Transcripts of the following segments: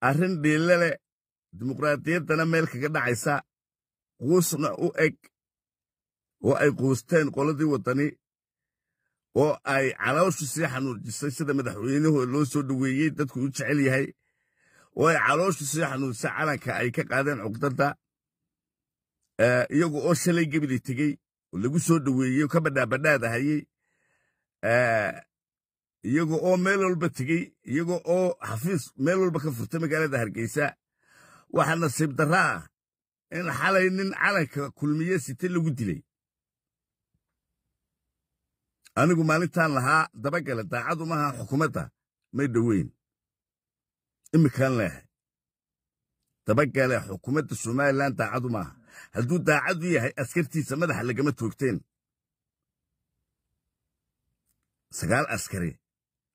arrin dhiille leh dimuqraadiyaddana meel kaga dhacaysa quusna u eg oo ay quusteen qoladii waddani oo ay calooshu sii xanuujisay sida madaxweynuhu loo soo dhoweeyey dadku u jecel yahay oo ay calooshu sii xanuujisay calanka ay ka qaadeen cugdadda eh, iyagu oo shalay gebidii tegey oo lagu soo dhoweeyey oo ka badhaabadhaadahayey eh, iyago oo meel walba tegey iyago oo xafiis meel walba ka furtay magaalada hargeysa waxaa nasiib darra ah in xalay nin calanka kulmiye site lagu dilay anigu maalintaan lahaa dabagale daacadu maaha xukuumadda may dhoweyn imikan leehay dabagale xukuumadda somalilan daacadu maaha hadduu daacadu yahay askartiisa madaxa lagama toogteen sagaal askari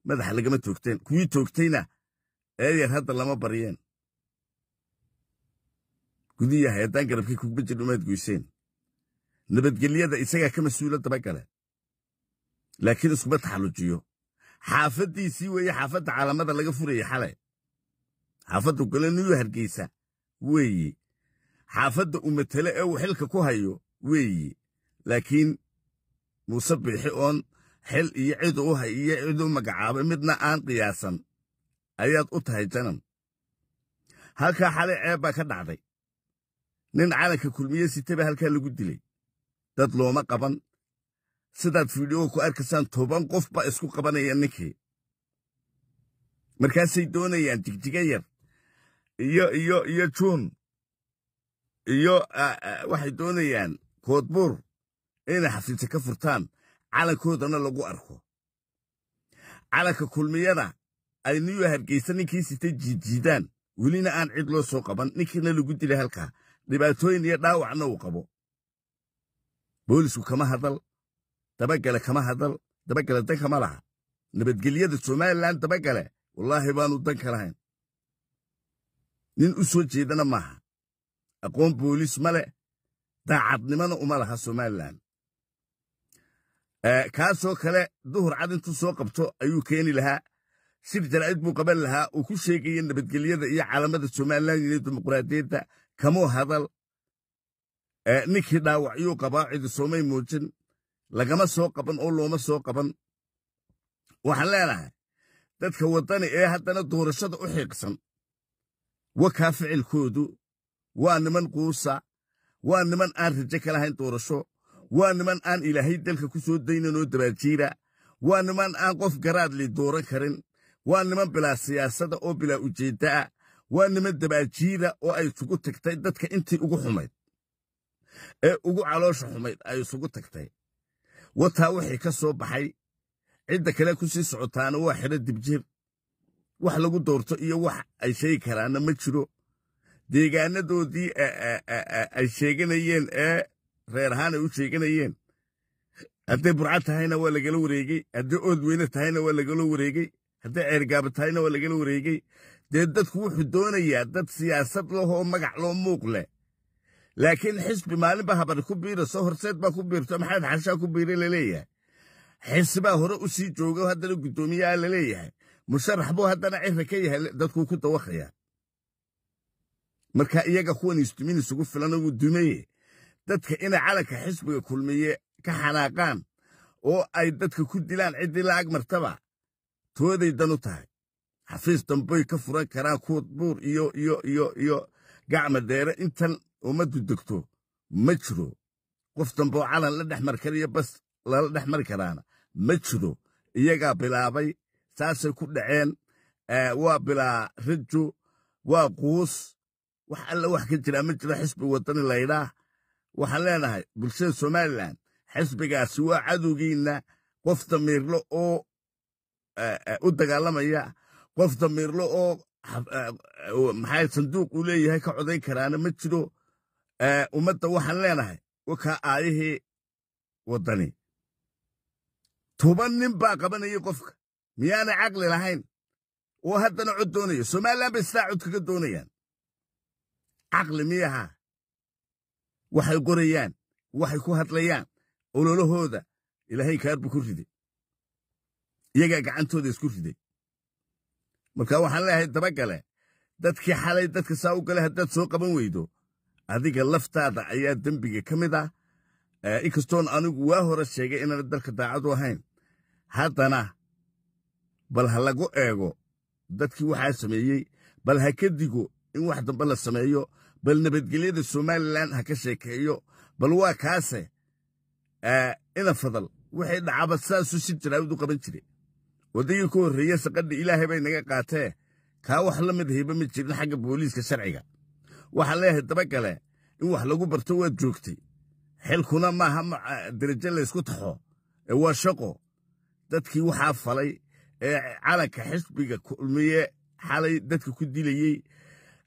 madaxa lagama toogteen kuwii toogtayna eedyar hadda lama baryeen gudiya hayadaan garabkii kugba jirdhumaad goyseen nabadgelyada isagaa ka mas-uula dabagale laakiin iskuma taxallujiyo xaafaddiisii weeye xaafadda caalamada laga furaya xalay xaafadda golaniyu hargeysa weeye xaafadda umatele ee uu xilka ku hayo weeye laakiin muuse biixi oon xil iyo cid u hay iyo cid u magacaabay midna aan qiyaasan ayaad u tahay janan halkaa xalay ceeb baa ka dhacday nin calanka kulmiye sitaba halkaa lagu dilay dad looma qaban sidaad fiidhioga ku arkaysaan toban qof baa isku qabanaya ninkii markaasay doonayaan jigjiga yar iyo iyo iyo juun iyo ah, ah, waxay doonayaan koodbuur inay xafiise ka furtaan calankoodana lagu arko calanka kulmiyada ay new hargeysa ninkii sitay jiidjiidaan welina aan cid loo soo qaban ninkiina lagu dilay halkaa dhibaatooyin iyo dhaawacna uu qabo booliisku kama hadal dabagale kama hadal dabagale danka ma laha nabadgelyada somalilan dabagale wallaahi baanu danka lahayn nin u soo jeedana maaha aqoon booliis ma leh daacadnimana uma laha somalilan kaasoo kale duhur cad intuu soo qabto ayuu keeni lahaa sir jaraa'id buu qaban lahaa uu ku sheegaya nabadgelyada iyo calamada somalilan iyo dimuqraadiyadda kamoo hadal ninkii dhaawacyuu qabaa cidi soomay muujin lagama soo qaban oo looma soo qaban waxaan leenahay dadka waddani ee haddana doorashada u xiiqsan wakaa ficilkoodu waa niman quusa waa niman aan rajo ka lahayn doorasho waa niman aan ilaahay dalka ku soo daynan oo dabaaljiira waa niman aan qof garaadli dooran karin waa niman bilaa siyaasada oo bilaa ujeedda ah waa niman dabaaljiira oo ay isugu tagtay dadka intii ugu xumayd ee ugu caloosha xumayd ay isugu tagtay wataa wixii ka soo baxay cidda kale ku sii socotaana waa xero dibjir wax lagu doorto iyo wax ay sheegi karaanna ma jiro deegaanadoodii ay sheeganayeen ee reer ahaanay u sheeganayeen hadday burca tahayna waa lagala wareegey hadday ood weyne tahayna waa lagala wareegey hadday ceergaaba tahayna waa lagala wareegey dee dadku wuxuu doonayaa dad siyaasad lahoo magac loo muuq leh laakiin xisbi maalinba habar ku biiraso horseed baa ku biirto maxamed xashaa ku biiray laleeyahay xisibaa hore u sii jooga haddana guddoomiyaha laleeyahay musharax buu haddana cirra ka yahay dadkuu ku dawaqayaa marka iyaga kuwan isdumin isugu filan ugu dumeye dadka inay calanka xisbiga kulmiye ka xanaaqaan oo ay dadka ku dilaan ciddii la'ag martaba tooday dan u tahay xafiis damboy ka furan karaan kuwa buur iyo iyo iyo iyo gacma deere intan ummaddu degto ma jiro qof damboo calan la dhex markariyo bas lala dhex mari karaana ma jiro iyagaa bilaabay saasay ku dhaceen waa bilaa rajo waa quus wax alla wax ka jiraa ma jiro xisbi wadani laydhaah waxaan leenahay bulshada somalilan xisbigaasi waa cadowgiinna qof damiirlo oo eh, eh, u dagaalamaya qof damiirlo oo eh, maxay sanduuq uu leeyahay ka codayn karaana ma jiro ummadda waxaan leenahay waka aayihii wadani toban nin baa qabanaya qofka miyaanay caqli lahayn oo haddana cod doonaya somalilan bay sidaa cod kaga doonayaan caqli miyaha waxay qorayaan waxay ku hadlayaan ololahooda ilaahay kaarbu ku riday iyagaa gacantooda isku riday marka waxaan leeyahay dabagale dadkii xalay dadka saa u galay haddaad soo qaban weydo adiga laftaada ayaa dembiga ka mid ah inkastoon anigu waa hore sheegay inaan dalka daacadu ahayn haddana bal ha lagu eego dadkii waxaa sameeyey bal ha ka digo in wax dambe la sameeyo bal nabadgelyada somalilan ha ka sheekeeyo bal waa kaase ina fadal waxay dhacaba saasu si jaraawid u qaban jire waddagii ku horreeye saqadha ilaahay bay naga qaatee kaa wax la mid hiiba ma jirin xagga booliiska sharciga waxaa leeyahay dabagale in wax lagu barto waad joogtay xilkuna maaha darajo laysku taxo ee waa shaqo dadkii waxaa falay ee calanka xisbiga kulmiye xalay dadka ku dilayey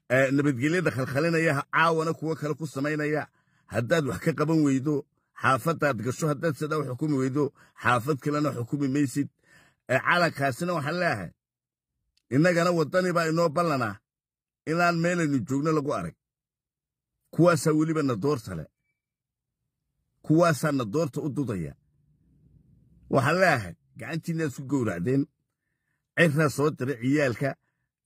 nabadgelyada khalkhalinaya caawana kuwo kale ku samaynaya haddaad wax ka qaban weydo xaafadaad gasho haddaad sidaa wax xukumi weydo xaafad kalena xukumi maysid calankaasina waxaan leeahay innagana waddani baa inoo ballanaa inaan meelaynu joogno lagu arag kuwaasaa weliba na doorta leh kuwaasaa na doorta u dudaya waxaan leeahay gacantiinna aad ku gowracdeen cirraa soo diray ciyaalka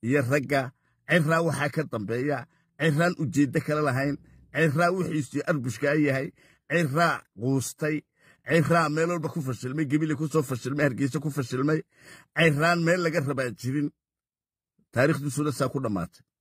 iyo ragga ciraa waxaa ka dambeeya ciraan ujeeddo kale lahayn ciraa wixiisii arbushkaa yahay ciraa quustay ciraa meel walba ku fashilmay gebile kusoo fashilmay hargeysa ku fashilmay ciraan meel laga rabaa jirin taarikhdiisuna saa ku dhammaatay